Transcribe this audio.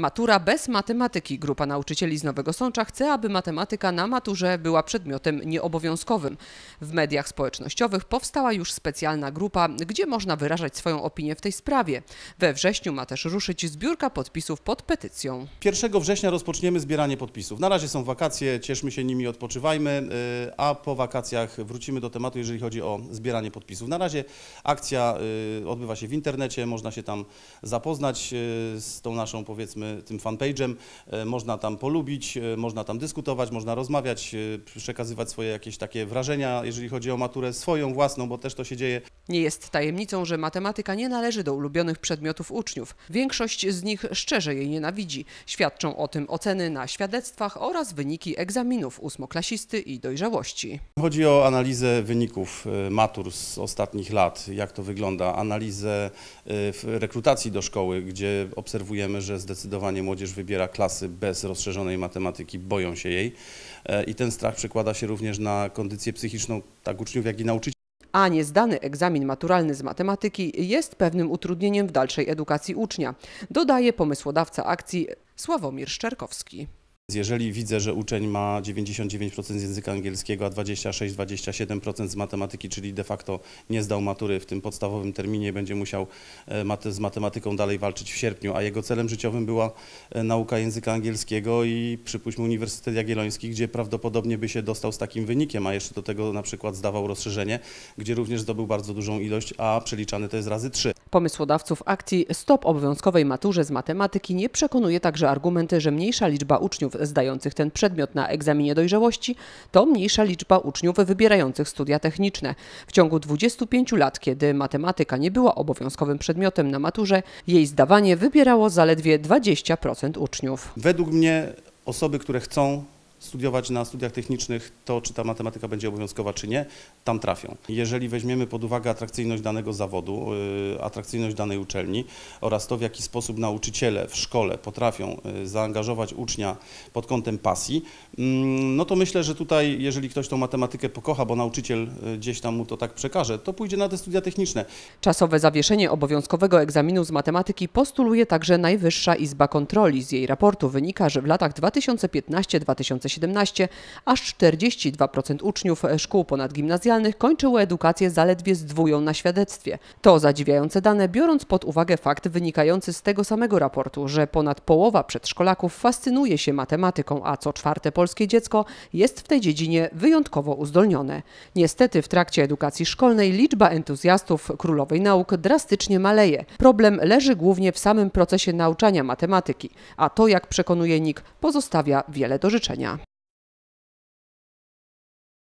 Matura bez matematyki. Grupa nauczycieli z Nowego Sącza chce, aby matematyka na maturze była przedmiotem nieobowiązkowym. W mediach społecznościowych powstała już specjalna grupa, gdzie można wyrażać swoją opinię w tej sprawie. We wrześniu ma też ruszyć zbiórka podpisów pod petycją. 1 września rozpoczniemy zbieranie podpisów. Na razie są wakacje, cieszmy się nimi, odpoczywajmy, y, a po wakacjach wrócimy do tematu, jeżeli chodzi o zbieranie podpisów. Na razie akcja y, odbywa się w internecie, można się tam zapoznać y, z tą naszą, powiedzmy, tym fanpage'em. E, można tam polubić, e, można tam dyskutować, można rozmawiać, e, przekazywać swoje jakieś takie wrażenia, jeżeli chodzi o maturę swoją własną, bo też to się dzieje. Nie jest tajemnicą, że matematyka nie należy do ulubionych przedmiotów uczniów. Większość z nich szczerze jej nienawidzi. Świadczą o tym oceny na świadectwach oraz wyniki egzaminów ósmoklasisty i dojrzałości. Chodzi o analizę wyników e, matur z ostatnich lat, jak to wygląda, analizę e, rekrutacji do szkoły, gdzie obserwujemy, że zdecydowanie młodzież wybiera klasy bez rozszerzonej matematyki, boją się jej e, i ten strach przekłada się również na kondycję psychiczną tak uczniów, jak i nauczycieli a niezdany egzamin maturalny z matematyki jest pewnym utrudnieniem w dalszej edukacji ucznia, dodaje pomysłodawca akcji Sławomir Szczerkowski. Jeżeli widzę, że uczeń ma 99% z języka angielskiego, a 26-27% z matematyki, czyli de facto nie zdał matury w tym podstawowym terminie, będzie musiał e, z matematyką dalej walczyć w sierpniu, a jego celem życiowym była e, nauka języka angielskiego i przypuśćmy Uniwersytet Jagielloński, gdzie prawdopodobnie by się dostał z takim wynikiem, a jeszcze do tego na przykład zdawał rozszerzenie, gdzie również zdobył bardzo dużą ilość, a przeliczane to jest razy 3. Pomysłodawców akcji Stop obowiązkowej maturze z matematyki nie przekonuje także argumenty, że mniejsza liczba uczniów zdających ten przedmiot na egzaminie dojrzałości, to mniejsza liczba uczniów wybierających studia techniczne. W ciągu 25 lat, kiedy matematyka nie była obowiązkowym przedmiotem na maturze, jej zdawanie wybierało zaledwie 20% uczniów. Według mnie osoby, które chcą studiować na studiach technicznych to, czy ta matematyka będzie obowiązkowa, czy nie, tam trafią. Jeżeli weźmiemy pod uwagę atrakcyjność danego zawodu, y, atrakcyjność danej uczelni oraz to, w jaki sposób nauczyciele w szkole potrafią y, zaangażować ucznia pod kątem pasji, mm, no to myślę, że tutaj, jeżeli ktoś tą matematykę pokocha, bo nauczyciel y, gdzieś tam mu to tak przekaże, to pójdzie na te studia techniczne. Czasowe zawieszenie obowiązkowego egzaminu z matematyki postuluje także Najwyższa Izba Kontroli. Z jej raportu wynika, że w latach 2015-2017 2017 aż 42% uczniów szkół ponadgimnazjalnych kończyło edukację zaledwie z dwóją na świadectwie. To zadziwiające dane, biorąc pod uwagę fakt wynikający z tego samego raportu, że ponad połowa przedszkolaków fascynuje się matematyką, a co czwarte polskie dziecko jest w tej dziedzinie wyjątkowo uzdolnione. Niestety w trakcie edukacji szkolnej liczba entuzjastów królowej nauk drastycznie maleje. Problem leży głównie w samym procesie nauczania matematyki, a to, jak przekonuje NIK, pozostawia wiele do życzenia.